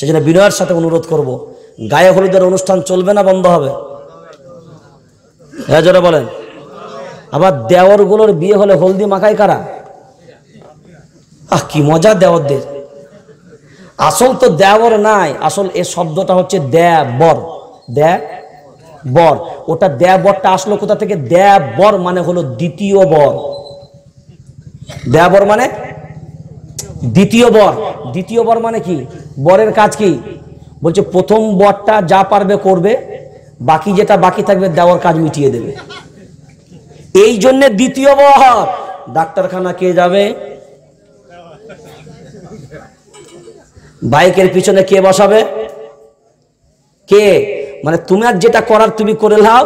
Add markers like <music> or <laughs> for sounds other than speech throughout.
সেজন্য বিনয়ের সাথে অনুরোধ করব। গায়ে হলুদের অনুষ্ঠান চলবে না বন্ধ হবে হ্যাঁ জোরে বলেন আবার দেওয়ারগুলোর বিয়ে হলে হলদি মাখায় কারা আহ কি মজা দেওয়ারদের আসল তো দেওয়ার নাই আসল এ শব্দটা হচ্ছে দেবর দে বর ওটা দেবরটা আসলো কোথা থেকে দেবর মানে হলো দ্বিতীয় বর দেবর মানে দ্বিতীয় বর দ্বিতীয় বর মানে কি বরের কাজ কি বলছে প্রথম বরটা যা পারবে করবে বাকি যেটা বাকি থাকবে দেওয়ার কাজ মিটিয়ে দেবে এই জন্যে দ্বিতীয় বর ডাক্তারখানা কে যাবে বাইকের পিছনে কে বসাবে কে মানে তোমার যেটা করার তুমি করে লাও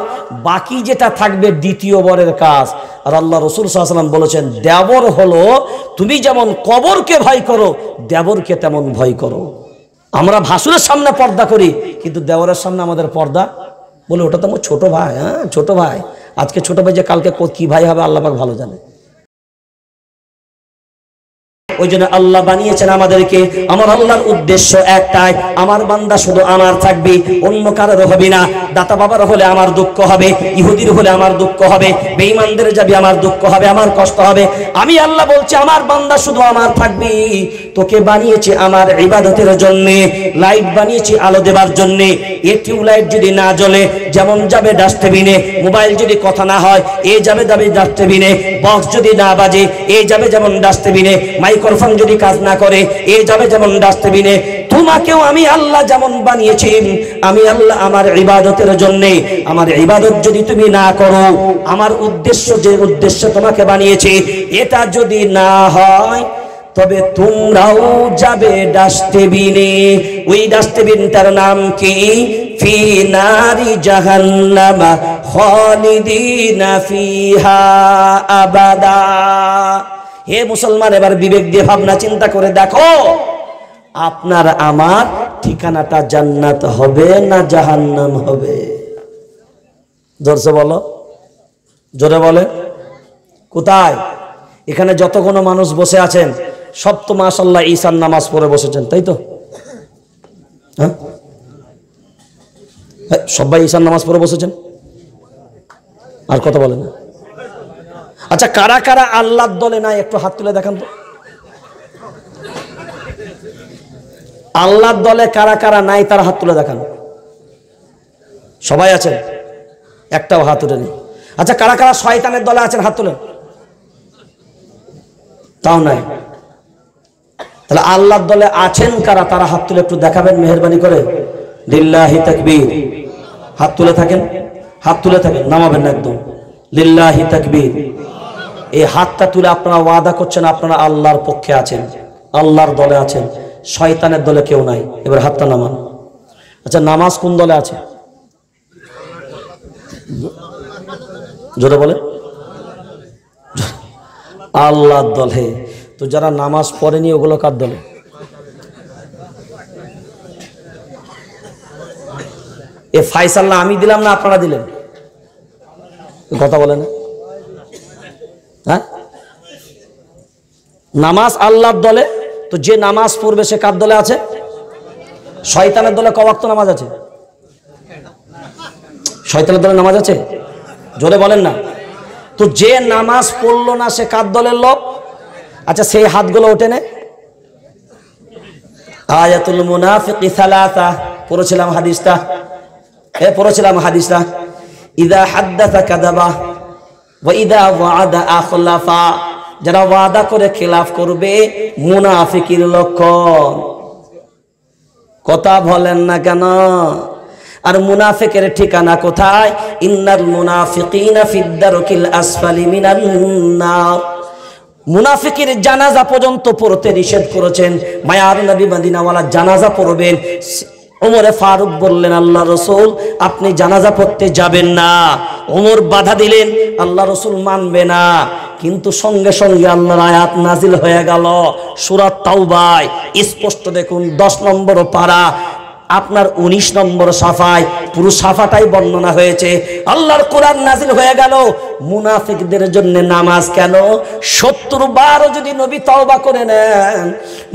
বাকি যেটা থাকবে দ্বিতীয় বরের কাজ আর আল্লাহ রসুল সাহসালাম বলেছেন দেবর হলো তুমি যেমন কবরকে ভয় করো দেবরকে তেমন ভয় করো আমরা ভাসুরের সামনে পর্দা করি কিন্তু দেবরের সামনে আমাদের পর্দা বলে ওটা তো আমার ছোটো ভাই হ্যাঁ ছোটো ভাই আজকে ছোটো ভাই যে কালকে কী ভাই হবে আল্লাপাক ভালো জানে ওই জন্য আল্লাহ বানিয়েছেন আমাদেরকে আমার আল্লাহর উদ্দেশ্য একটাই আমার বান্দা শুধু আমার থাকবে অন্য কারোর হবে না দাতা বাবার হলে আমার দুঃখ হবে ইহুদির হলে আমার দুঃখ হবে বেঈমানদের যাবে আমার দুঃখ হবে আমার কষ্ট হবে আমি আল্লাহ বলছি আমার বান্দা শুধু আমার থাকবে তোকে বানিয়েছি আমার ইবাদতের জন্য লাইট বানিয়েছি আলো দেবার জন্য এ টিউবলাইট যদি না জ্বলে যেমন যাবে ডাস্টবিনে মোবাইল যদি কথা না হয় এ যাবে যাবে ডাস্টবিনে বক্স যদি না বাজে এ যাবে যেমন ডাস্টবিনে মাইক্রোফোন যদি কাজ না করে এ যাবে যেমন ডাস্টবিনে তোমাকেও আমি আল্লাহ যেমন বানিয়েছি আমি আল্লাহ আমার ইবাদতের জন্যে আমার ইবাদত যদি তুমি না করো আমার উদ্দেশ্য যে উদ্দেশ্য তোমাকে বানিয়েছি এটা যদি না হয় তবে তোমরাও যাবে ডাস্টবিনে ওই ডাস্টবিনটার নাম কি ফি নারি জাহান্নামা খালিদিনা ফিহা আবাদা হে মুসলমান এবার বিবেক দিয়ে ভাবনা চিন্তা করে দেখো আপনার আমার ঠিকানাটা জান্নাত হবে না জাহান্নাম হবে জোরসে বলো জোরে বলে কোথায় এখানে যত কোনো মানুষ বসে আছেন সপ্তম আল্লাহ ঈশান নামাজ পড়ে বসেছেন তাই তো হ্যাঁ, হ্যাঁ সবাই ঈশান নামাজ পড়ে বসেছেন আর কথা বলে না আচ্ছা কারা কারা আল্লাহর দলে নাই একটু হাত তুলে দেখান তো আল্লাহর দলে কারা কারা নাই তার হাত তুলে দেখান সবাই আছেন একটাও হাত উঠেনি আচ্ছা কারা কারা শয়তানের দলে আছেন হাত তুলে তাও নাই তাহলে আল্লাহর দলে আছেন কারা তারা হাত তুলে একটু দেখাবেন মেহরবানি করে লিল্লাহি তাকবীর হাত তুলে থাকেন হাত তুলে থাকেন নামাবেন না একদম লিল্লাহি তাকবীর এই হাতটা তুলে আপনারা ওয়াদা করছেন আপনারা আল্লাহর পক্ষে আছেন আল্লাহর দলে আছেন শয়তানের দলে কেউ নাই এবার হাতটা নামান আচ্ছা নামাজ কোন দলে আছে জোরে বলে আল্লাহর দলে তো যারা নামাজ পড়েনি ওগুলো কার দলে এ ফাইসাল না আমি দিলাম না আপনারা দিলেন কথা বলে না হ্যাঁ নামাজ আল্লাহর দলে তো যে নামাজ পড়বে সে কার দলে আছে শয়তানের দলে কবাক্ত নামাজ আছে শয়তানের দলে নামাজ আছে জোরে বলেন না তো যে নামাজ পড়লো না সে কার দলের লোক আচ্ছা সেই হাতগুলো ওঠে নে আয়াতুল মুনাফিক সালাতা পড়েছিলাম হাদিসটা এ পড়েছিলাম হাদিসটা ইদা হাদ্দাসা কাদাবা ওয়া ইদা ওয়াদা আখলাফা যারা ওয়াদা করে খেলাফ করবে মুনাফিকির লক্ষণ কথা বলেন না কেন আর মুনাফিকের ঠিকানা কোথায় ইন্নাল মুনাফিকিনা ফিদ্দারকিল আসফালি মিনান নার মুনাফিকের জানাজা পর্যন্ত পড়তে নিষেধ করেছেন মায়ার নবী মদিনাওয়ালা জানাজা পড়বেন ওমরে ফারুক বললেন আল্লাহ রসুল আপনি জানাজা পড়তে যাবেন না ওমর বাধা দিলেন আল্লাহ রসুল মানবে না কিন্তু সঙ্গে সঙ্গে আল্লাহর আয়াত নাজিল হয়ে গেল সুরাত তাওবায় স্পষ্ট দেখুন দশ নম্বর পাড়া আপনার ১৯ নম্বর সাফায় পুরো সাফাটাই বর্ণনা হয়েছে আল্লাহর কোরআন নাজিল হয়ে গেল মুনাফিকদের জন্য নামাজ কেন সত্তর বারও যদি নবী তওবা করে নেন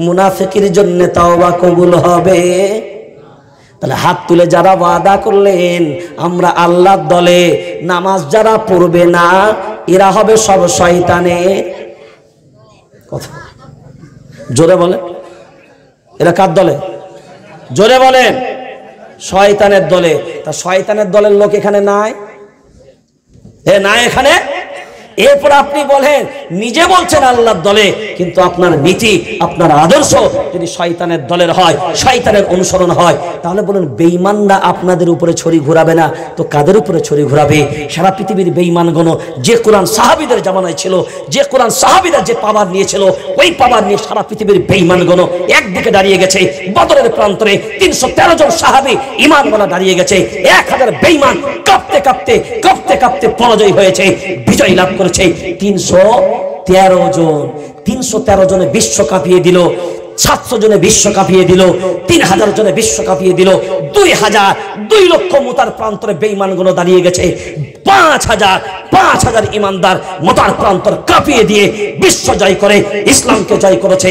মুনাফিকের জন্য তওবা কবুল হবে তাহলে হাত তুলে যারা ওয়াদা করলেন আমরা আল্লাহর দলে নামাজ যারা পড়বে না এরা হবে সব শয়তানে কথা জোরে বলে এরা কার দলে জোরে বলেন শয়তানের দলে তা শয়তানের দলের লোক এখানে নাই এ নাই এখানে এরপর আপনি বলেন নিজে বলছেন আল্লাহর দলে কিন্তু আপনার নীতি আপনার আদর্শ যদি শয়তানের দলের হয় শয়তানের অনুসরণ হয় তাহলে বলেন বেইমানরা আপনাদের উপরে ছড়ি ঘুরাবে না তো কাদের উপরে ছড়ি ঘুরাবে সারা পৃথিবীর বেইমানগণ যে কোরআন সাহাবিদের জামানায় ছিল যে কোরআন সাহাবিরা যে পাওয়ার নিয়েছিল ওই পাওয়ার নিয়ে সারা পৃথিবীর বেইমানগণ একদিকে দাঁড়িয়ে গেছে বদরের প্রান্তরে তিনশো তেরো জন সাহাবি ইমান বলা দাঁড়িয়ে গেছে এক হাজার বেইমান কাঁপতে কাঁপতে কাঁপতে কাঁপতে পরাজয় হয়েছে বিজয় লাভ করে রয়েছে তিনশো তেরো জন তিনশো তেরো জনে বিশ্ব কাঁপিয়ে দিল সাতশো জনে বিশ্ব কাঁপিয়ে দিল তিন হাজার জনে বিশ্ব কাঁপিয়ে দিল দুই হাজার দুই লক্ষ মোতার প্রান্তরে বেইমানগুলো দাঁড়িয়ে গেছে পাঁচ হাজার পাঁচ হাজার ইমানদার মতার প্রান্তর কাঁপিয়ে দিয়ে বিশ্ব জয় করে ইসলামকে জয় করেছে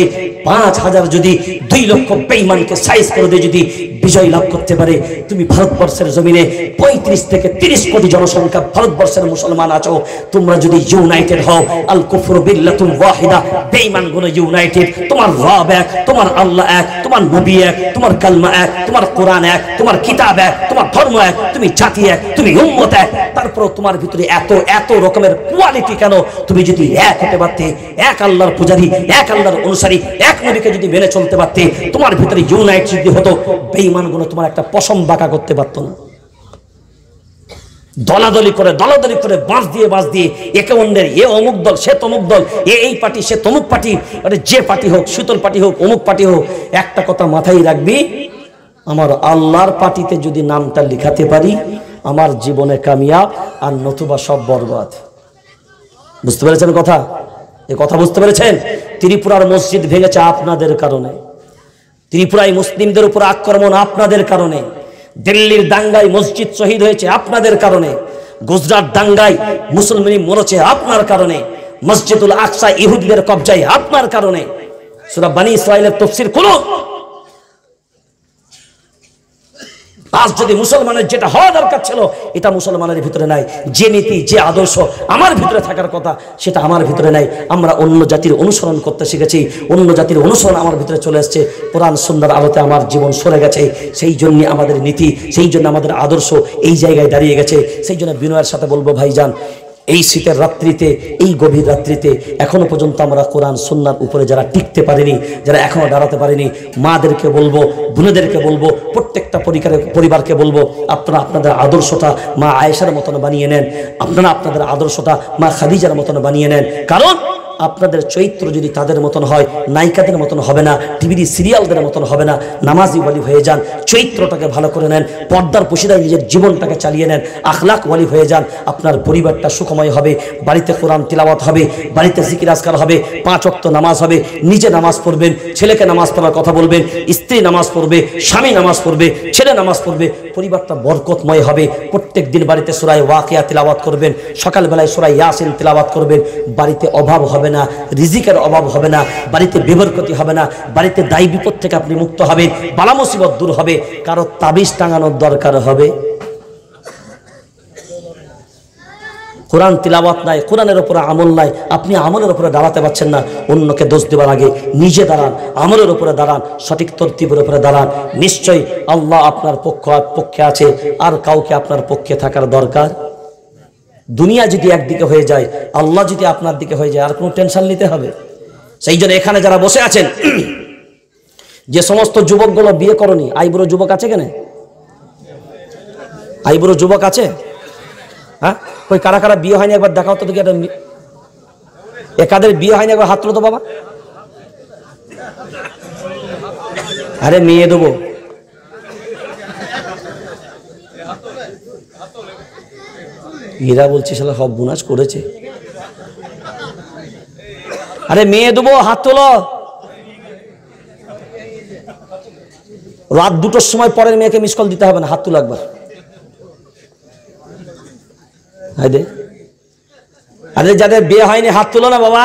পাঁচ হাজার যদি দুই লক্ষ বেইমানকে সাইজ করে দিয়ে যদি বিজয় লাভ করতে পারে তুমি ভারতবর্ষের জমিনে পঁয়ত্রিশ থেকে তিরিশ কোটি জনসংখ্যা ভারতবর্ষের মুসলমান আছো তোমরা যদি ইউনাইটেড হও আল কুফর বিল্লাতুম ওয়াহিদা বেইমানগুলো ইউনাইটেড তোমার রব এক তোমার আল্লাহ এক তোমার নবী এক তোমার কালমা এক তোমার কোরআন এক তোমার কিতাব এক তোমার ধর্ম এক তুমি জাতি এক তুমি উম্মত এক তারপর তোমার ভিতরে এত এত রকমের কোয়ালিটি কেন তুমি যদি এক হতে পারতে এক আল্লাহর পূজারি এক আল্লাহর অনুসারী এক নবীকে যদি মেনে চলতে পারতে তোমার ভিতরে ইউনাইট যদি হতো বেঈমানগুলো তোমার একটা পশম বাঁকা করতে পারতো না দলাদলি করে দলাদলি করে বাঁশ দিয়ে বাঁশ দিয়ে একে অন্যের এ অমুক দল সে তমুক দল এ এই পার্টি সে তমুক পার্টি মানে যে পার্টি হোক শীতল পার্টি হোক অমুক পার্টি হোক একটা কথা মাথায় রাখবি আমার আল্লাহর পার্টিতে যদি নামটা লিখাতে পারি আমার জীবনে কামিয়াব আর নতুবা সব বরবাদ বুঝতে পেরেছেন কথা এ কথা বুঝতে পেরেছেন ত্রিপুরার মসজিদ ভেঙেছে আপনাদের কারণে ত্রিপুরায় মুসলিমদের উপর আক্রমণ আপনাদের কারণে দিল্লির দাঙ্গায় মসজিদ শহীদ হয়েছে আপনাদের কারণে গুজরাট দাঙ্গায় মুসলমানি মরেছে আপনার কারণে মসজিদুল আকসা ইহুদদের কবজায় আপনার কারণে সুরা বানী ইসরায়েলের তফসির খুলুন আজ যদি মুসলমানের যেটা হওয়া দরকার ছিল এটা মুসলমানের ভিতরে নাই যে নীতি যে আদর্শ আমার ভিতরে থাকার কথা সেটা আমার ভিতরে নাই আমরা অন্য জাতির অনুসরণ করতে শিখেছি অন্য জাতির অনুসরণ আমার ভিতরে চলে এসছে কোরআন সুন্দর আলোতে আমার জীবন সরে গেছে সেই জন্য আমাদের নীতি সেই জন্য আমাদের আদর্শ এই জায়গায় দাঁড়িয়ে গেছে সেই জন্য বিনয়ের সাথে বলবো ভাইজান এই শীতের রাত্রিতে এই গভীর রাত্রিতে এখনো পর্যন্ত আমরা কোরআন সন্ন্যার উপরে যারা টিকতে পারেনি যারা এখনো দাঁড়াতে পারেনি মাদেরকে বলবো বোনেদেরকে বলবো প্রত্যেকটা পরিবারের পরিবারকে বলবো আপনারা আপনাদের আদর্শটা মা আয়েশার মতন বানিয়ে নেন আপনারা আপনাদের আদর্শটা মা খাদিজার মতন বানিয়ে নেন কারণ আপনাদের চরিত্র যদি তাদের মতন হয় নায়িকাদের মতন হবে না টিভির সিরিয়ালদের মতন হবে না নামাজি ওয়ালি হয়ে যান চরিত্রটাকে ভালো করে নেন পর্দার পুশিদায় নিজের জীবনটাকে চালিয়ে নেন আখলাখ ওয়ালি হয়ে যান আপনার পরিবারটা সুখময় হবে বাড়িতে কোরআন তিলাবাত হবে বাড়িতে জিকির আজকার হবে পাঁচ অক্ত নামাজ হবে নিজে নামাজ পড়বেন ছেলেকে নামাজ পড়ার কথা বলবেন স্ত্রী নামাজ পড়বে স্বামী নামাজ পড়বে ছেলে নামাজ পড়বে পরিবারটা বরকতময় হবে প্রত্যেক দিন বাড়িতে সুরাই ওয়াকিয়া তিলাবাত করবেন সকালবেলায় সুরাই ইয়াসিন তিলাবাত করবেন বাড়িতে অভাব হবে না রিজিকের অভাব হবে না বাড়িতে বেবরকতি হবে না বাড়িতে দায়ী বিপদ থেকে আপনি মুক্ত হবেন বালা দূর হবে কারো তাবিজ টাঙানোর দরকার হবে কোরআন তিলাবাত নাই কোরআনের ওপরে আমল নাই আপনি আমলের ওপরে দাঁড়াতে পারছেন না অন্যকে দোষ দেওয়ার আগে নিজে দাঁড়ান আমলের ওপরে দাঁড়ান সঠিক তর্তিবের ওপরে দাঁড়ান নিশ্চয়ই আল্লাহ আপনার পক্ষ পক্ষে আছে আর কাউকে আপনার পক্ষে থাকার দরকার দুনিয়া যদি একদিকে হয়ে যায় আল্লাহ যদি আপনার দিকে হয়ে যায় আর কোনো টেনশন নিতে হবে সেই জন্য এখানে যারা বসে আছেন <clears throat> যে সমস্ত যুবকগুলো বিয়ে করনি আইবুড়ো যুবক আছে কেন আইবুড়ো যুবক আছে হ্যাঁ ওই কারা কারা বিয়ে হয়নি একবার দেখাও তো দেখি একটা এ কাদের বিয়ে হয়নি একবার হাত তো বাবা আরে মেয়ে দেবো হীরা বলছে শালা সব বুনাস করেছে আরে মেয়ে দেবো হাত তোলো রাত দুটোর সময় পরের মেয়েকে মিস কল দিতে হবে না হাত তুলো একবার আরে যাদের বিয়ে হয়নি হাত তুলো না বাবা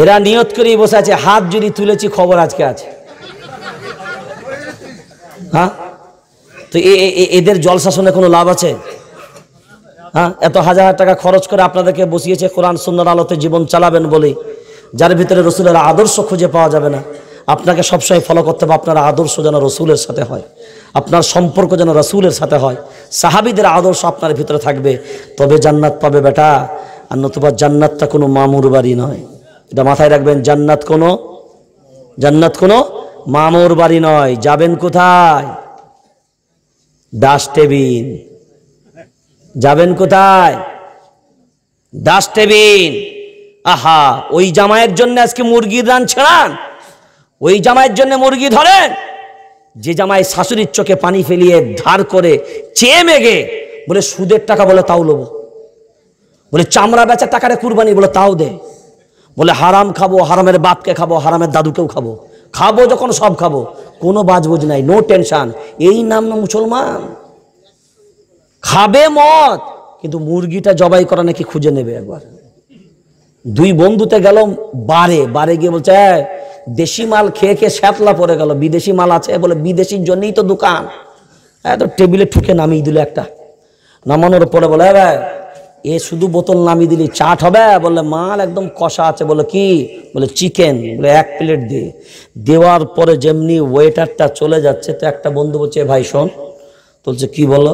এরা নিয়ত করে বসে আছে হাত যদি তুলেছি খবর আজকে আছে হ্যাঁ তো এদের জল শাসনে কোনো লাভ আছে হ্যাঁ এত হাজার হাজার টাকা খরচ করে আপনাদেরকে বসিয়েছে কোরআন সুন্দর আলোতে জীবন চালাবেন বলে যার ভিতরে রসুলের আদর্শ খুঁজে পাওয়া যাবে না আপনাকে সবসময় ফলো করতে হবে আপনার আদর্শ যেন রসুলের সাথে হয় আপনার সম্পর্ক যেন রসুলের সাথে হয় সাহাবিদের আদর্শ আপনার ভিতরে থাকবে তবে জান্নাত পাবে বেটা আর নতুবা জান্নাতটা কোনো মামুর বাড়ি নয় এটা মাথায় রাখবেন জান্নাত কোনো জান্নাত কোনো মামুর বাড়ি নয় যাবেন কোথায় ডাস্টবিন যাবেন কোথায় ডাস্টবিন আহা ওই জামাইয়ের জন্য আজকে মুরগির রান ছাড়ান ওই জামাইয়ের জন্য মুরগি ধরেন যে জামাই শাশুড়ির চোখে পানি ফেলিয়ে ধার করে চেয়ে মেগে বলে সুদের টাকা বলে তাও লোব বলে চামড়া বেচা টাকারে কুরবানি বলে তাও দে বলে হারাম খাবো হারামের বাপকে খাবো হারামের দাদুকেও খাবো খাবো যখন সব খাবো কোনো বাজবুজ নাই নো টেনশান এই নাম না মুসলমান খাবে মত কিন্তু মুরগিটা জবাই করা নাকি খুঁজে নেবে একবার দুই বন্ধুতে গেল বারে বারে গিয়ে বলছে দেশি মাল খেয়ে খেয়ে শ্যাতলা পড়ে গেল বিদেশি মাল আছে বলে বিদেশির জন্যই তো দোকান এত হ্যাঁ, টেবিলে ঠুকে নামিয়ে দিল একটা নামানোর পরে বলে হ্যাঁ এ শুধু বোতল নামিয়ে দিলি চাট হবে বলে মাল একদম কষা আছে বলে কি বলে চিকেন বলে এক প্লেট দিয়ে দেওয়ার পরে যেমনি ওয়েটারটা চলে যাচ্ছে তো একটা বন্ধু বলছে ভাই শোন বলছে কি বলো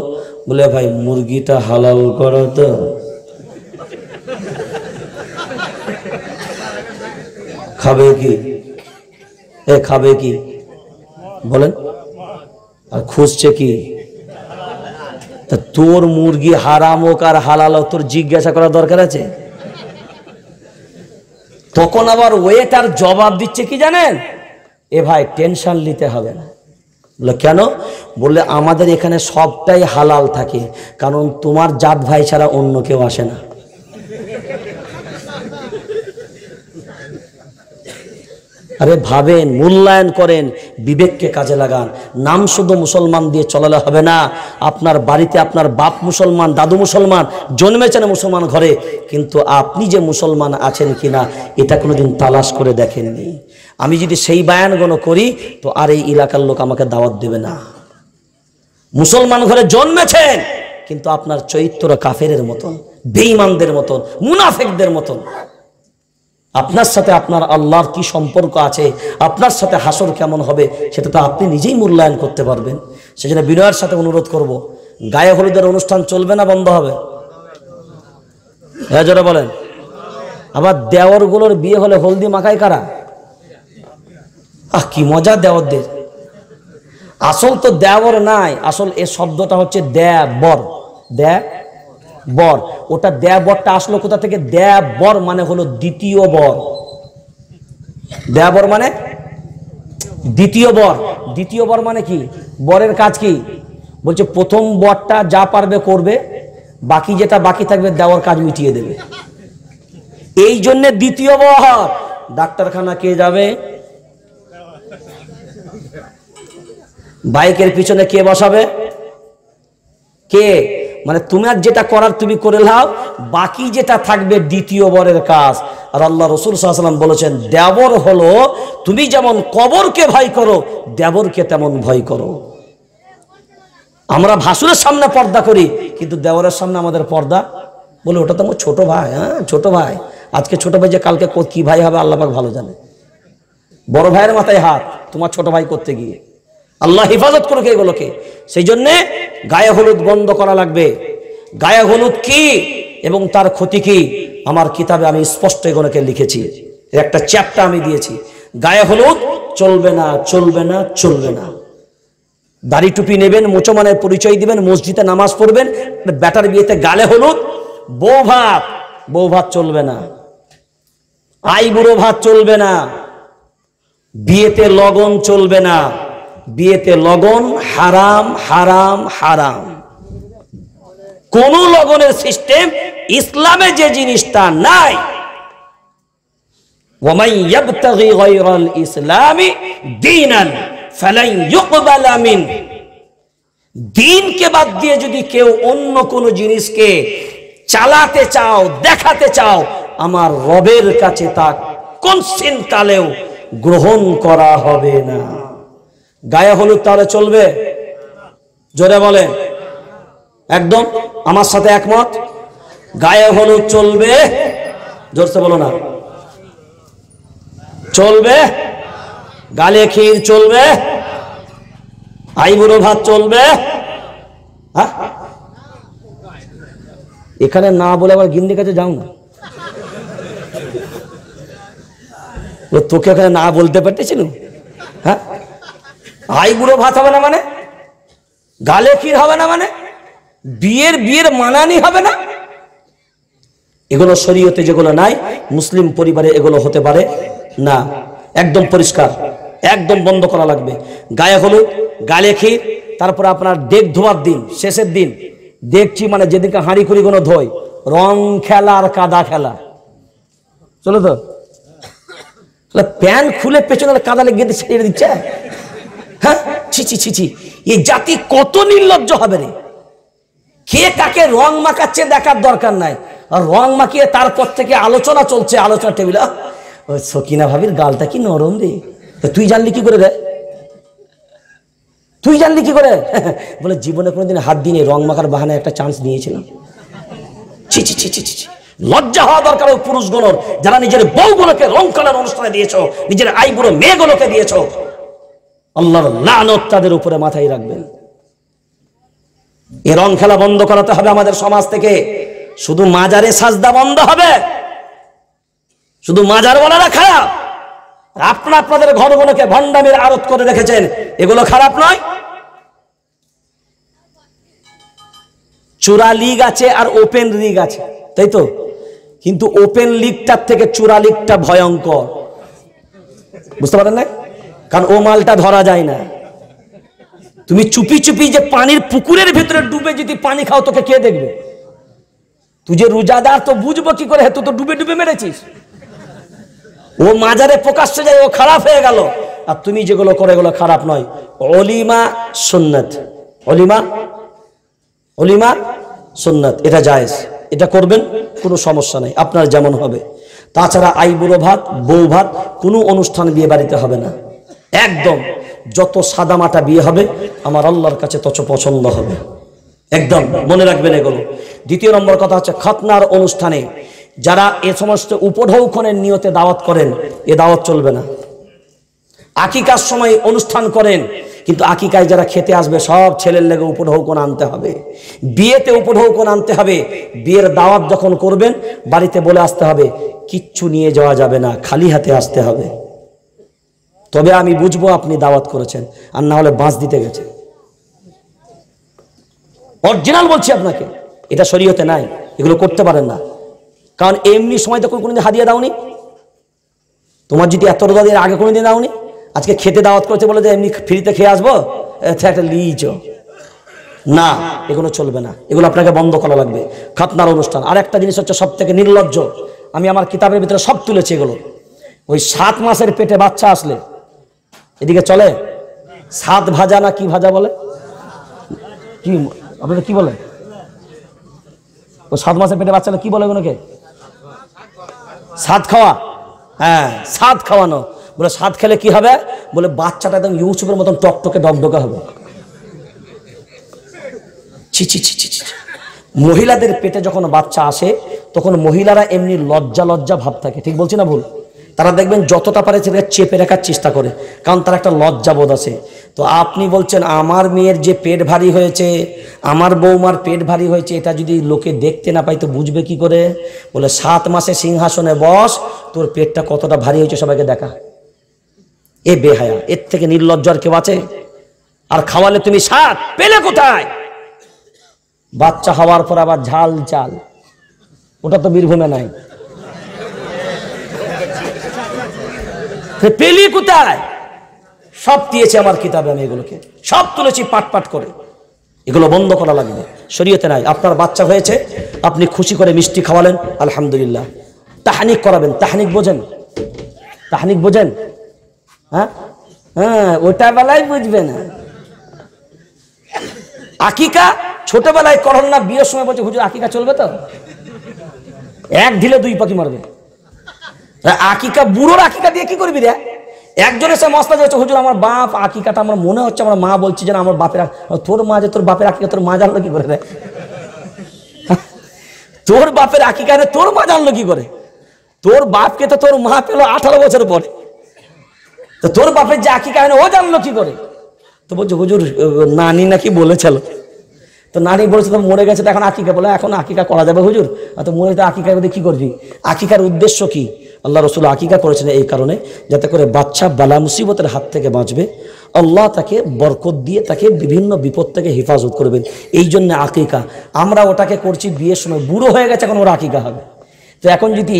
বলে ভাই মুরগিটা হালাল করো তো খাবে কি এ খাবে কি বলেন আর খুঁজছে কি তা তোর মুরগি হারাম হোক আর হালাল হোক তোর জিজ্ঞাসা করা দরকার আছে তখন আবার তার জবাব দিচ্ছে কি জানেন এ ভাই টেনশন নিতে হবে না বলে কেন বললে আমাদের এখানে সবটাই হালাল থাকে কারণ তোমার জাত ভাই ছাড়া অন্য কেউ আসে না আরে ভাবেন মূল্যায়ন করেন বিবেককে কাজে লাগান নাম শুধু মুসলমান দিয়ে চলালে হবে না আপনার বাড়িতে আপনার বাপ মুসলমান দাদু মুসলমান জন্মেছেন মুসলমান ঘরে কিন্তু আপনি যে মুসলমান আছেন কিনা এটা কোনোদিন তালাশ করে দেখেননি আমি যদি সেই বায়ানগুলো করি তো আর এই এলাকার লোক আমাকে দাওয়াত দেবে না মুসলমান ঘরে জন্মেছেন কিন্তু আপনার চৈত্র কাফেরের মতন বেঈমানদের মতন মুনাফেকদের মতন আপনার সাথে আপনার আল্লাহর কি সম্পর্ক আছে আপনার সাথে হাসর কেমন হবে সেটা তো আপনি নিজেই মূল্যায়ন করতে পারবেন সেজন্য বিনয়ের সাথে অনুরোধ করব। গায়ে হলুদের অনুষ্ঠান চলবে না বন্ধ হবে হ্যাঁ জোরে বলেন আবার দেওয়ারগুলোর বিয়ে হলে হলদি মাখায় কারা আহ কি মজা দেওয়ারদের আসল তো দেওয়ার নাই আসল এ শব্দটা হচ্ছে দেবর দে বর ওটা দেয়া বরটা আসলো কোথা থেকে দেয়া বর মানে হলো দ্বিতীয় বর দেয়া বর মানে দ্বিতীয় বর দ্বিতীয় বর মানে কি বরের কাজ কি বলছে প্রথম বরটা যা পারবে করবে বাকি যেটা বাকি থাকবে দেওয়ার কাজ মিটিয়ে দেবে এই জন্যে দ্বিতীয় বর ডাক্তারখানা কে যাবে বাইকের পিছনে কে বসাবে কে মানে তোমার যেটা করার তুমি করে নাও বাকি যেটা থাকবে দ্বিতীয় বরের কাজ আর আল্লাহ রসুল সাহসালাম বলেছেন দেবর হলো তুমি যেমন কবরকে ভয় করো দেবরকে তেমন ভয় করো আমরা ভাসুরের সামনে পর্দা করি কিন্তু দেওয়ারের সামনে আমাদের পর্দা বলে ওটা তো আমার ছোটো ভাই হ্যাঁ ছোটো ভাই আজকে ছোটো ভাই যে কালকে কী ভাই হবে আল্লাহ ভালো জানে বড় ভাইয়ের মাথায় হাত তোমার ছোট ভাই করতে গিয়ে আল্লাহ হেফাজত করুক এগুলোকে সেই জন্যে গায়ে হলুদ বন্ধ করা লাগবে গায়ে হলুদ কি এবং তার ক্ষতি কি আমার কিতাবে আমি স্পষ্ট এগুলোকে লিখেছি একটা চ্যাপটা আমি দিয়েছি গায়ে হলুদ চলবে না চলবে না চলবে না দাড়ি টুপি নেবেন মুচমানের পরিচয় দিবেন মসজিদে নামাজ পড়বেন ব্যাটার বিয়েতে গালে হলুদ বউ ভাত বউ ভাত চলবে না আই বুড়ো ভাত চলবে না বিয়েতে লগন চলবে না বিয়েতে লগন হারাম হারাম হারাম কোন লগনের সিস্টেম ইসলামে যে জিনিসটা নাই দিনকে বাদ দিয়ে যদি কেউ অন্য কোনো জিনিসকে চালাতে চাও দেখাতে চাও আমার রবের কাছে তা কোন কালেও গ্রহণ করা হবে না গায়ে হলুদ তাহলে চলবে জোরে বলে একদম আমার সাথে একমত গায়ে হলুদ চলবে জোরসে বলো না চলবে গালে ক্ষীর চলবে আইবুড়ো ভাত চলবে হ্যাঁ? এখানে না বলে আবার গিন্দি কাছে যাও না তোকে ওখানে না বলতে পারতেছিল হ্যাঁ হাই বুড়ো ভাত হবে না মানে গালে ক্ষীর হবে না মানে বিয়ের বিয়ের মানানি হবে না এগুলো শরীয়তে যেগুলো নাই মুসলিম পরিবারে এগুলো হতে পারে না একদম পরিষ্কার একদম বন্ধ করা লাগবে গায়ে হলুদ গালে ক্ষীর তারপর আপনার দেখ ধোয়ার দিন শেষের দিন দেখছি মানে যেদিনকে হাঁড়ি খুঁড়ি কোনো ধোয় রং খেলা আর কাদা খেলা চলো তো প্যান খুলে পেছনে কাদা লেগে ছেড়ে দিচ্ছে হ্যাঁ ছি ছি ছি এই জাতি কত নির্লজ্জ হবে রে কে কাকে রং মাখাচ্ছে দেখার দরকার নাই আর রং মাখিয়ে তারপর থেকে আলোচনা চলছে আলোচনা টেবিল ওই সকিনা ভাবির গালটা কি নরম রে তুই জানলি কি করে রে তুই জানলি কি করে <laughs> বলে জীবনে কোনোদিন হাত দিয়ে রং মাখার বাহানায় একটা চান্স নিয়েছিলাম ছি ছি ছি ছি লজ্জা হওয়া দরকার ওই পুরুষগুলোর যারা নিজের বউগুলোকে রং করার অনুষ্ঠানে দিয়েছ নিজের আইগুলো মেয়েগুলোকে দিয়েছ আল্লাহর লানত তাদের উপরে মাথায় রাখবেন এ রং খেলা বন্ধ করাতে হবে আমাদের সমাজ থেকে শুধু মাজারে সাজদা বন্ধ হবে শুধু মাজার বলারা খারাপ আপনার আপনাদের ঘরগুলোকে ভণ্ডামির আরত করে রেখেছেন এগুলো খারাপ নয় চূড়া লিগ আছে আর ওপেন লিগ আছে তাই তো কিন্তু ওপেন লিগটার থেকে চূড়া লিগটা ভয়ঙ্কর বুঝতে পারেন না কারণ ও মালটা ধরা যায় না তুমি চুপি চুপি যে পানির পুকুরের ভিতরে ডুবে যদি পানি খাও তোকে কে দেখবে তুই যে রোজাদার তো বুঝবো কি করে তো ডুবে ডুবে মেরেছিস ও মাজারে প্রকাশ্যে যায় ও খারাপ হয়ে গেল আর তুমি যেগুলো করে এগুলো খারাপ নয় অলিমা সন্ন্যত অলিমা অলিমা সন্ন্যত এটা জায়েজ এটা করবেন কোনো সমস্যা নেই আপনার যেমন হবে তাছাড়া আইবুড়ো ভাত বউ ভাত কোনো অনুষ্ঠান বিয়ে বাড়িতে হবে না একদম যত সাদামাটা বিয়ে হবে আমার আল্লাহর কাছে তত পছন্দ হবে একদম মনে রাখবেন এগুলো দ্বিতীয় নম্বর কথা হচ্ছে খতনার অনুষ্ঠানে যারা এ সমস্ত উপঢৌকনের নিয়তে দাওয়াত করেন এ দাওয়াত চলবে না আকিকার সময় অনুষ্ঠান করেন কিন্তু আকিকায় যারা খেতে আসবে সব ছেলের লেগে উপঢৌকন আনতে হবে বিয়েতে উপঢৌকন আনতে হবে বিয়ের দাওয়াত যখন করবেন বাড়িতে বলে আসতে হবে কিচ্ছু নিয়ে যাওয়া যাবে না খালি হাতে আসতে হবে তবে আমি বুঝবো আপনি দাওয়াত করেছেন আর না হলে বাঁশ দিতে গেছে অরিজিনাল বলছি আপনাকে এটা শরীয়তে নাই এগুলো করতে পারেন না কারণ এমনি সময় তো কোনোদিন হাদিয়া দাওনি তোমার যদি এত রোদা দিয়ে আগে কোনোদিন দাওনি আজকে খেতে দাওয়াত করেছে বলে যে এমনি ফ্রিতে খেয়ে আসবো একটা লিচ না এগুলো চলবে না এগুলো আপনাকে বন্ধ করা লাগবে খাতনার অনুষ্ঠান আর একটা জিনিস হচ্ছে সব থেকে নির্লজ্জ আমি আমার কিতাবের ভিতরে সব তুলেছি এগুলো ওই সাত মাসের পেটে বাচ্চা আসলে এদিকে চলে সাত ভাজা না কি ভাজা বলে কি আপনাদের কি বলে ও সাত মাসের পেটে বাচ্চা কি বলে ওনাকে সাত খাওয়া হ্যাঁ সাত খাওয়ানো বলে সাত খেলে কি হবে বলে বাচ্চাটা একদম ইউসুফের মতন টকটকে ডকডকা হবে ছি ছি ছি ছি মহিলাদের পেটে যখন বাচ্চা আসে তখন মহিলারা এমনি লজ্জা লজ্জা ভাব থাকে ঠিক বলছি না ভুল তারা দেখবেন যতটা পারে সেটাকে চেপে রাখার চেষ্টা করে কারণ তার একটা লজ্জাবোধ আছে তো আপনি বলছেন আমার মেয়ের যে পেট ভারী হয়েছে আমার বৌমার পেট ভারী হয়েছে এটা যদি লোকে দেখতে না পাই তো বুঝবে কি করে বলে সাত মাসে সিংহাসনে বস তোর পেটটা কতটা ভারী হয়েছে সবাইকে দেখা এ বেহায়া এর থেকে নির্লজ্জ আর কেউ আছে আর খাওয়ালে তুমি সাত পেলে কোথায় বাচ্চা হওয়ার পর আবার ঝাল চাল ওটা তো বীরভূমে নাই পেলি কোথায় সব দিয়েছে আমার কিতাবে আমি এগুলোকে সব তুলেছি পাট পাট করে এগুলো বন্ধ করা লাগবে শরীয়তে নাই আপনার বাচ্চা হয়েছে আপনি খুশি করে মিষ্টি খাওয়ালেন আলহামদুলিল্লাহ তাহানিক করাবেন তাহানিক বোঝেন তাহানিক বোঝেন হ্যাঁ হ্যাঁ ওটা বেলায় বুঝবে না আকিকা ছোটবেলায় করল না বিয়ের সময় বলছে হুজুর আকিকা চলবে তো এক ঢিলে দুই পাখি মারবে হ্যাঁ, আকিকা বুড়োর আকিকা দিয়ে কি করবি রে একজনের সে মস্তা যাচ্ছে হুজুর আমার বাপ আকিকাটা আমার মনে হচ্ছে আমার মা বলছে যেন আমার বাপের তোর মা যে তোর বাপের আকিকা তোর মা জানলো কি করে রে তোর বাপের আকিকা তোর মা জানলো কি করে তোর বাপকে তো তোর মা পেলো আঠারো বছর পরে তো তোর বাপের যে আকিকা ও জানলো কি করে তো বলছে হুজুর নানি নাকি বলেছিল তো নানি বলেছে তো মরে গেছে তো এখন আকিকা বলে এখন আকিকা করা যাবে হুজুর তো মরে তো আকিকা কি করবি আকিকার উদ্দেশ্য কি আল্লাহ রসুল আকিকা করেছেন এই কারণে যাতে করে বাচ্চা বালা মুসিবতের হাত থেকে বাঁচবে আল্লাহ তাকে বরকত দিয়ে তাকে বিভিন্ন বিপদ থেকে হেফাজত করবেন এই জন্য আকিকা আমরা ওটাকে করছি বিয়ের সময় বুড়ো হয়ে গেছে এখন ওরা আকিকা হবে তো এখন যদি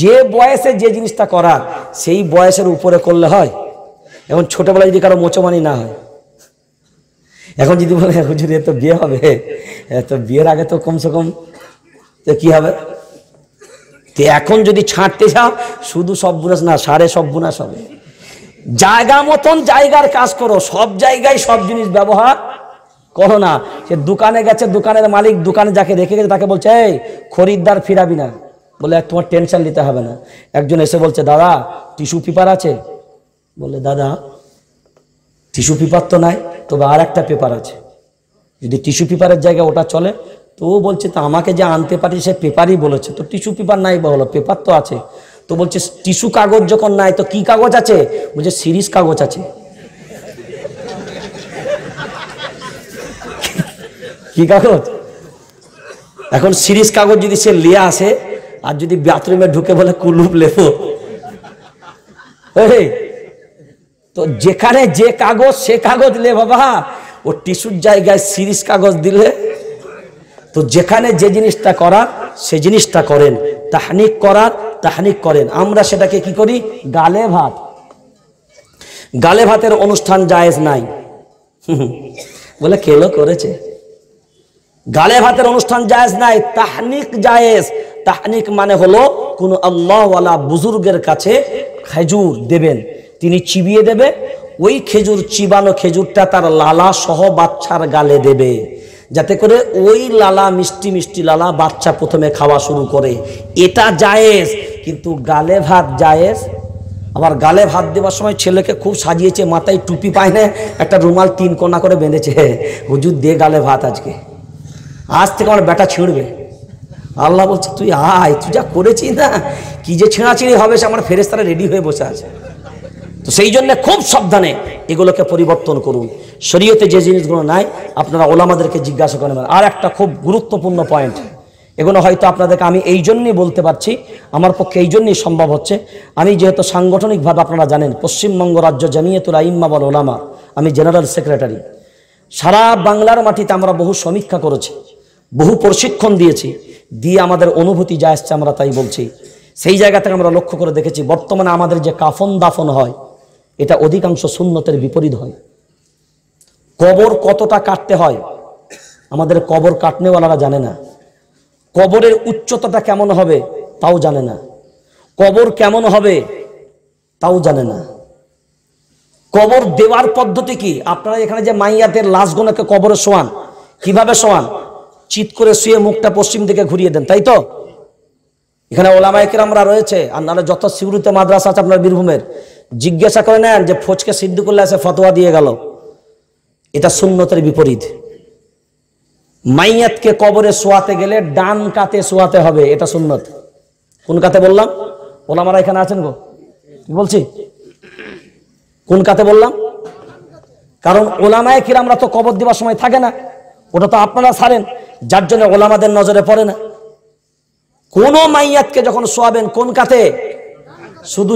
যে বয়সে যে জিনিসটা করা সেই বয়সের উপরে করলে হয় এখন ছোটোবেলায় যদি কারো মোচমানি না হয় এখন যদি বলে এখন যদি এত বিয়ে হবে তো বিয়ের আগে তো কমসে কম তো কী হবে তো এখন যদি ছাঁটতে যাও শুধু সব বুনাস না সাড়ে সব বুনাস হবে জায়গা মতন জায়গার কাজ করো সব জায়গায় সব জিনিস ব্যবহার করো না সে দোকানে গেছে দোকানের মালিক দোকানে যাকে রেখে গেছে তাকে বলছে এই খরিদ্দার ফিরাবি না বলে আর তোমার টেনশন নিতে হবে না একজন এসে বলছে দাদা টিস্যু পেপার আছে বলে দাদা টিস্যু পেপার তো নাই তবে আর একটা পেপার আছে যদি টিস্যু পেপারের জায়গায় ওটা চলে তো ও বলছে তো আমাকে যে আনতে পারি সে পেপারই বলেছে তো টিস্যু পেপার নাই বলো পেপার তো আছে তো বলছে টিস্যু কাগজ যখন নাই তো কি কাগজ আছে বলছে সিরিজ কাগজ আছে <laughs> কি কাগজ এখন সিরিজ কাগজ যদি সে লিয়ে আসে আর যদি বাথরুমে ঢুকে বলে কুলুপ লেপ তো যেখানে যে কাগজ সে কাগজ লে বাবা ও টিস্যুর জায়গায় সিরিজ কাগজ দিলে তো যেখানে যে জিনিসটা করার সে জিনিসটা করেন তাহনিক করার তাহনিক করেন আমরা সেটাকে কি করি গালে ভাত গালে ভাতের অনুষ্ঠান জায়েজ নাই <laughs> বলে খেলো করেছে গালে ভাতের অনুষ্ঠান জায়েজ নাই তাহনিক জায়েজ তাহনিক মানে হলো কোনো আল্লাহওয়ালা বুজুর্গের কাছে খেজুর দেবেন তিনি চিবিয়ে দেবে ওই খেজুর চিবানো খেজুরটা তার লালা সহ বাচ্চার গালে দেবে যাতে করে ওই লালা মিষ্টি মিষ্টি লালা বাচ্চা প্রথমে খাওয়া শুরু করে এটা জায়েজ কিন্তু গালে ভাত জায়েজ আবার গালে ভাত দেওয়ার সময় ছেলেকে খুব সাজিয়েছে মাথায় টুপি পায় না একটা রুমাল তিন কোনা করে বেঁধেছে হ্যাঁ, হুজুর দে গালে ভাত আজকে আজ থেকে আমার বেটা ছিঁড়বে আল্লাহ বলছে তুই আয় তুই যা করেছি না কি যে ছেঁড়াছিঁড়ি হবে সে আমার ফেরেস্তারা রেডি হয়ে বসে আছে তো সেই জন্য খুব সাবধানে এগুলোকে পরিবর্তন করুন শরীয়তে যে জিনিসগুলো নাই আপনারা ওলামাদেরকে জিজ্ঞাসা করেন আর একটা খুব গুরুত্বপূর্ণ পয়েন্ট এগুলো হয়তো আপনাদেরকে আমি এই জন্যই বলতে পারছি আমার পক্ষে এই জন্যই সম্ভব হচ্ছে আমি যেহেতু সাংগঠনিকভাবে আপনারা জানেন পশ্চিমবঙ্গ রাজ্য জামিয়তুল আইম্মা বল ওলামা আমি জেনারেল সেক্রেটারি সারা বাংলার মাটিতে আমরা বহু সমীক্ষা করেছি বহু প্রশিক্ষণ দিয়েছি দিয়ে আমাদের অনুভূতি যা আসছে আমরা তাই বলছি সেই জায়গা থেকে আমরা লক্ষ্য করে দেখেছি বর্তমানে আমাদের যে কাফন দাফন হয় এটা অধিকাংশ সুন্নতের বিপরীত হয় কবর কতটা কাটতে হয় আমাদের কবর কাটনেওয়ালারা জানে না কবরের উচ্চতাটা কেমন হবে তাও জানে না কবর কেমন হবে তাও জানে না কবর দেওয়ার পদ্ধতি কি আপনারা এখানে যে মাইয়াদের লাশগুলোকে কবরে শোয়ান কিভাবে শোয়ান চিত করে শুয়ে মুখটা পশ্চিম দিকে ঘুরিয়ে দেন তাই তো এখানে আমরা রয়েছে আর নাহলে যত সিউরিতে মাদ্রাসা আছে আপনার বীরভূমের জিজ্ঞাসা করে নেন যে ফোচকে করলে এসে ফতোয়া দিয়ে গেল এটা সুন্নতের বিপরীত মাইয়াতকে কবরে শোয়াতে গেলে ডান কাতে শোয়াতে হবে এটা সুন্নত কোন কাতে বললাম ওলামারা এখানে আছেন গো বলছি কোন কাতে বললাম কারণ ওলামায় আমরা তো কবর দেওয়ার সময় থাকে না ওটা তো আপনারা ছাড়েন যার জন্য ওলামাদের নজরে পড়ে না কোনো মাইয়াতকে যখন শোয়াবেন কোন কাতে শুধু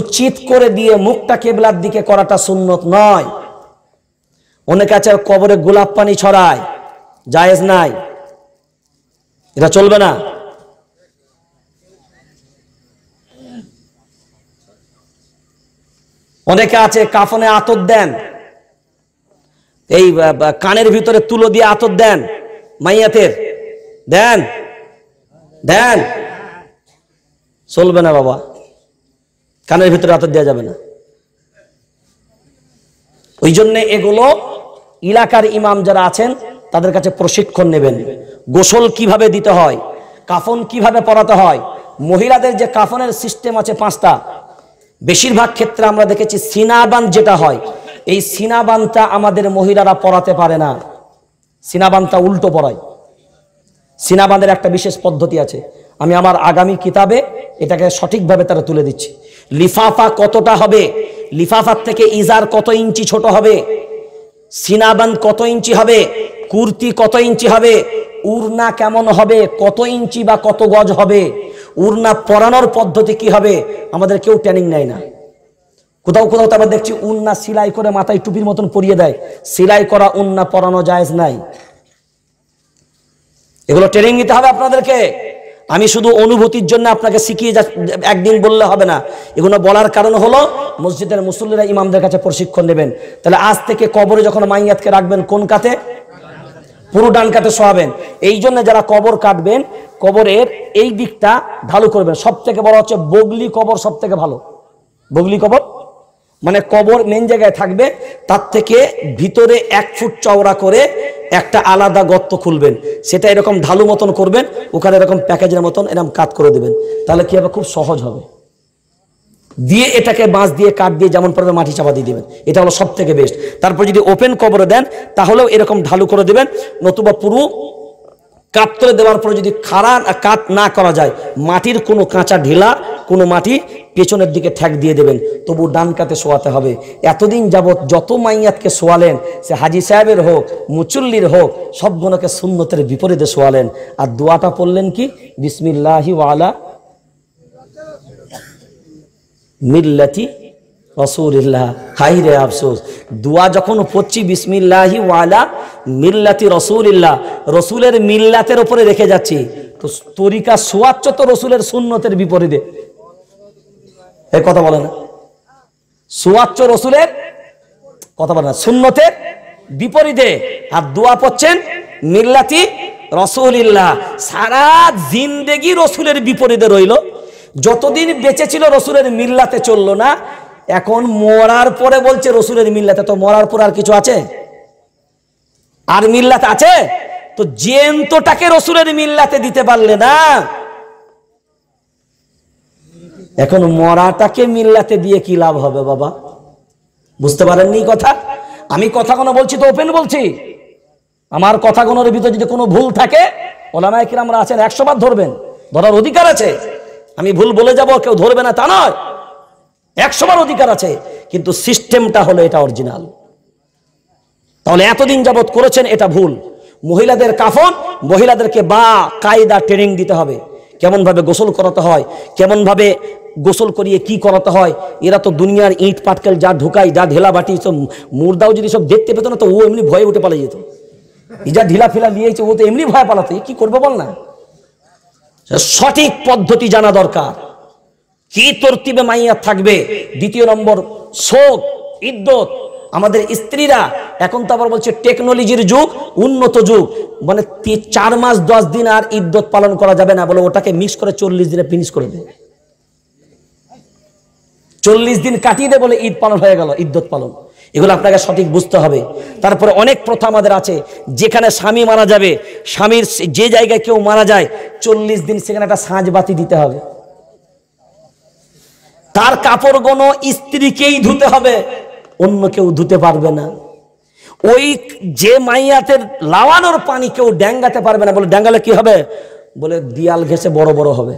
করে দিয়ে মুখটা কেবলার দিকে করাটা সুন্নত নয় অনেক আছে কবরে গোলাপ পানি ছড়ায় জায়েজ নাই এটা চলবে না অনেকে আছে কাফনে আতর দেন এই কানের ভিতরে তুলো দিয়ে আতর দেন মাইয়াতের দেন দেন চলবে না বাবা কানের ভিতরে আতর দেওয়া যাবে না ওই জন্যে এগুলো এলাকার ইমাম যারা আছেন তাদের কাছে প্রশিক্ষণ নেবেন গোসল কিভাবে দিতে হয় কাফন কিভাবে পরাতে হয় মহিলাদের যে কাফনের সিস্টেম আছে পাঁচটা বেশিরভাগ ক্ষেত্রে আমরা দেখেছি সিনাবান যেটা হয় এই সিনাবানটা আমাদের মহিলারা পরাতে পারে না সিনাবানটা উল্টো পরায় সিনাবানের একটা বিশেষ পদ্ধতি আছে আমি আমার আগামী কিতাবে এটাকে সঠিকভাবে তারা তুলে দিচ্ছি লিফাফা কতটা হবে লিফাফার থেকে ইজার কত ইঞ্চি ছোট হবে সিনাবান্ধ কত ইঞ্চি হবে কুর্তি কত ইঞ্চি হবে উড়না কেমন হবে কত ইঞ্চি বা কত গজ হবে উড়না পরানোর পদ্ধতি কি হবে আমাদের কেউ ট্রেনিং নেয় না কোথাও কোথাও তো আবার দেখছি উন্না সিলাই করে মাথায় টুপির মতন পরিয়ে দেয় সিলাই করা উন্না পরানো যায় নাই এগুলো ট্রেনিং নিতে হবে আপনাদেরকে আমি শুধু অনুভূতির জন্য আপনাকে শিখিয়ে যা একদিন বললে হবে না এগুলো বলার কারণ হলো মসজিদের মুসল্লিরা ইমামদের কাছে প্রশিক্ষণ নেবেন তাহলে আজ থেকে কবরে যখন মাইয়াতকে রাখবেন কোন কাতে পুরো ডান কাতে সোয়াবেন এই জন্য যারা কবর কাটবেন কবরের এই দিকটা ঢালু করবেন সব থেকে বড় হচ্ছে বগলি কবর সব থেকে ভালো বগলি কবর মানে কবর মেন জায়গায় থাকবে তার থেকে ভিতরে এক ফুট চওড়া করে একটা আলাদা গর্ত খুলবেন সেটা এরকম ঢালু মতন করবেন ওখানে এরকম প্যাকেজের মতন এরকম কাত করে দেবেন তাহলে কি হবে খুব সহজ হবে দিয়ে এটাকে বাঁশ দিয়ে কাঠ দিয়ে যেমন পড়বে মাটি চাপা দিয়ে দেবেন এটা হলো সব থেকে বেস্ট তারপর যদি ওপেন কবরে দেন তাহলেও এরকম ঢালু করে দেবেন নতুবা পুরু তুলে দেওয়ার পরে যদি খাড়া কাত না করা যায় মাটির কোনো কাঁচা ঢিলা কোনো মাটি পেছনের দিকে ঠ্যাক দিয়ে দেবেন তবু ডান কাতে শোয়াতে হবে এতদিন যাবৎ যত মাইয়াতকে শোয়ালেন সে হাজি সাহেবের হোক মুচল্লির হোক সবগুলোকে সুন্নতের বিপরীতে শোয়ালেন আর দোয়াটা পড়লেন কি বিসমিল্লাহি ওয়ালা মিল্লাতি রসুল্লাহ হাই রে আফসোস দোয়া যখন পড়ছি বিসমিল্লাহি ওয়ালা মিল্লাতি রসুলিল্লাহ রসুলের মিল্লাতের ওপরে রেখে যাচ্ছি তো তরিকা সোয়াচ্ছ তো রসুলের সুন্নতের বিপরীতে এর কথা বলে না সোয়াচ্ছ রসুলের কথা বলে না সুন্নতের বিপরীতে আর দোয়া পড়ছেন মিল্লাতি রসুলিল্লাহ সারা জিন্দেগি রসুলের বিপরীতে রইল যতদিন বেঁচে ছিল রসুলের মিল্লাতে চললো না এখন মরার পরে বলছে রসুলের মিল্লাতে তো মরার পর আর কিছু আছে আর মিল্লাত আছে তো জেন্তটাকে রসুলের মিল্লাতে দিতে পারলে না এখন মরাটাকে মিল্লাতে দিয়ে কি লাভ হবে বাবা বুঝতে পারেননি কথা আমি কথা কোনো বলছি তো ওপেন বলছি আমার কথা কোনোর ভিতরে যদি কোনো ভুল থাকে ওলামায় কিরামরা আছেন একশো বার ধরবেন ধরার অধিকার আছে আমি ভুল বলে যাব কেউ ধরবে না তা নয় একশো বার অধিকার আছে কিন্তু সিস্টেমটা হলো এটা অরিজিনাল তাহলে এতদিন যাবৎ করেছেন এটা ভুল মহিলাদের কাফন মহিলাদেরকে বা কায়দা ট্রেনিং দিতে হবে কেমনভাবে গোসল করাতে হয় কেমনভাবে গোসল করিয়ে কি করাতে হয় এরা তো দুনিয়ার ইট পাটকেল যা ঢুকাই যা ঢেলা বাটি সব মুর্দাও যদি সব দেখতে পেত না তো ও এমনি ভয়ে উঠে পালিয়ে যেত এই যা ঢিলা ফিলা নিয়েছে ও তো এমনি ভয় পালাতো কি করবো বল না সঠিক পদ্ধতি জানা দরকার কি তর্তিবে মাইয়া থাকবে দ্বিতীয় নম্বর শোক ইদ্যত আমাদের স্ত্রীরা এখন তো আবার বলছে টেকনোলজির যুগ উন্নত যুগ মানে চার মাস দশ দিন আর ইদ্যত পালন করা যাবে না বলে ওটাকে মিক্স করে চল্লিশ দিনে ফিনিশ করে দেবে চল্লিশ দিন কাটিয়ে দে বলে ঈদ পালন হয়ে গেল ইদ্যত পালন এগুলো আপনাকে সঠিক বুঝতে হবে তারপরে অনেক প্রথা আমাদের আছে যেখানে স্বামী মারা যাবে স্বামীর যে জায়গায় কেউ মারা যায় চল্লিশ দিন সেখানে একটা সাঁজ বাতি দিতে হবে তার কাপড় গোনো স্ত্রীকেই ধুতে হবে অন্য কেউ ধুতে পারবে না ওই যে মাইয়াতের লাওয়ানোর পানি কেউ ড্যাঙ্গাতে পারবে না বলে ড্যাঙ্গালে কি হবে বলে দিয়াল ঘেসে বড় বড় হবে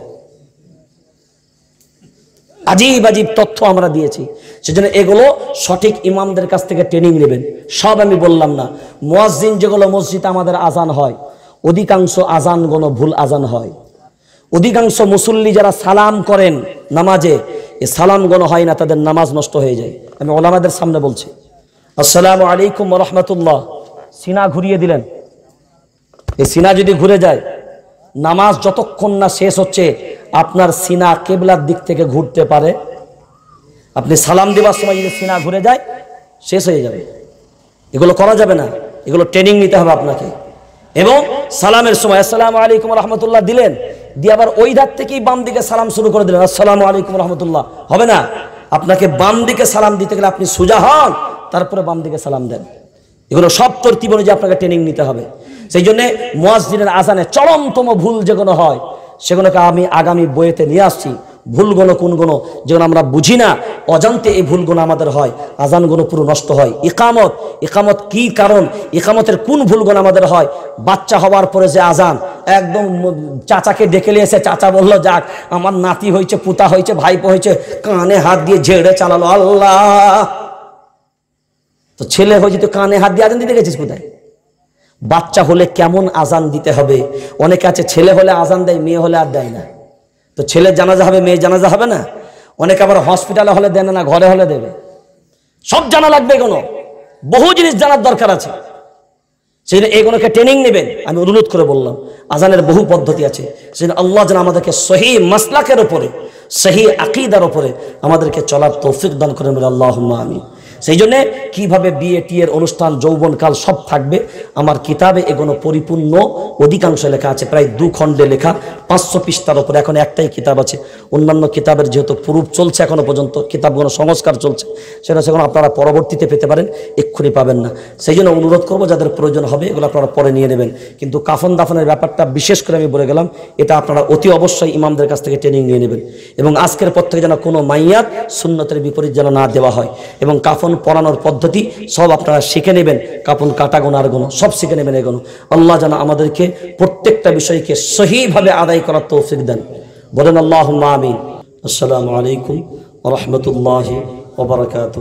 আজিব আজিব তথ্য আমরা দিয়েছি সেজন্য এগুলো সঠিক ইমামদের কাছ থেকে ট্রেনিং নেবেন সব আমি বললাম না মোয়াজিন যেগুলো মসজিদ আমাদের আজান হয় অধিকাংশ আজান গণ ভুল আজান হয় অধিকাংশ মুসল্লি যারা সালাম করেন নামাজে এ সালাম গণ হয় না তাদের নামাজ নষ্ট হয়ে যায় আমি ওলামাদের সামনে বলছি আসসালামু আলাইকুম রহমতুল্লাহ সিনা ঘুরিয়ে দিলেন এই সিনা যদি ঘুরে যায় নামাজ যতক্ষণ না শেষ হচ্ছে আপনার সিনা কেবলার দিক থেকে ঘুরতে পারে আপনি সালাম দেবার সময় যদি সিনা ঘুরে যায় শেষ হয়ে যাবে এগুলো করা যাবে না এগুলো ট্রেনিং নিতে হবে আপনাকে এবং সালামের সময় আসসালামু আলাইকুম রহমতুল্লাহ দিলেন দিয়ে আবার ওই ধার থেকেই বাম দিকে সালাম শুরু করে দিলেন আসসালাম আলাইকুম রহমতুল্লাহ হবে না আপনাকে বাম দিকে সালাম দিতে গেলে আপনি সোজা হন তারপরে বাম দিকে সালাম দেন এগুলো সব তর্তি যে আপনাকে ট্রেনিং নিতে হবে সেই জন্যে মোয়াজদিনের আসানে চরমতম ভুল যেগুলো হয় সেগুলোকে আমি আগামী বইয়েতে নিয়ে আসছি ভুলগুলো কোনগুলো যেমন আমরা বুঝি না অজান্তে এই ভুলগুলো আমাদের হয় আজানগুলো পুরো নষ্ট হয় একামত একামত কি কারণ একামতের কোন ভুলগুলো আমাদের হয় বাচ্চা হওয়ার পরে যে আজান একদম চাচাকে ডেকে নিয়েছে চাচা বলল যাক আমার নাতি হয়েছে পুতা হয়েছে ভাইপো হয়েছে কানে হাত দিয়ে ঝেড়ে চালালো আল্লাহ তো ছেলে হয়েছে তো কানে হাত দিয়ে আজান দিতে গেছিস কোথায় বাচ্চা হলে কেমন আজান দিতে হবে অনেকে আছে ছেলে হলে আজান দেয় মেয়ে হলে আর দেয় না তো ছেলে জানাজা হবে মেয়ে জানাজা হবে না অনেকে আবার হসপিটালে হলে দেন না ঘরে হলে দেবে সব জানা লাগবে এগুলো বহু জিনিস জানার দরকার আছে সেজন্য এগুলোকে ট্রেনিং নেবেন আমি অনুরোধ করে বললাম আজানের বহু পদ্ধতি আছে জন্য আল্লাহ যেন আমাদেরকে সহি মাসলাকের ওপরে সহি আকিদার ওপরে আমাদেরকে চলার তৌফিক দান করেন বলে আল্লাহ আমি সেই জন্যে কীভাবে বিয়ে টিয়ের অনুষ্ঠান যৌবনকাল সব থাকবে আমার কিতাবে এগুলো পরিপূর্ণ অধিকাংশ লেখা আছে প্রায় দু খণ্ডে লেখা পাঁচশো পৃষ্ঠার ওপরে এখন একটাই কিতাব আছে অন্যান্য কিতাবের যেহেতু প্রুফ চলছে এখনও পর্যন্ত কিতাবগুলো সংস্কার চলছে সেটা সেখানে আপনারা পরবর্তীতে পেতে পারেন এক্ষুনি পাবেন না সেই জন্য অনুরোধ করবো যাদের প্রয়োজন হবে এগুলো আপনারা পরে নিয়ে নেবেন কিন্তু কাফন দাফনের ব্যাপারটা বিশেষ করে আমি বলে গেলাম এটা আপনারা অতি অবশ্যই ইমামদের কাছ থেকে ট্রেনিং নিয়ে নেবেন এবং আজকের পর থেকে যেন কোনো মাইয়াত শূন্যতের বিপরীত যেন না দেওয়া হয় এবং কাফন কাফন পরানোর পদ্ধতি সব আপনারা শিখে নেবেন কাফন কাটা গোনার গোনো সব শিখে নেবেন এগোনো আল্লাহ যেন আমাদেরকে প্রত্যেকটা বিষয়কে সহিভাবে আদায় করার তৌফিক দেন বলেন আল্লাহ আমিন আসসালামু আলাইকুম রহমতুল্লাহ ওবরাকাত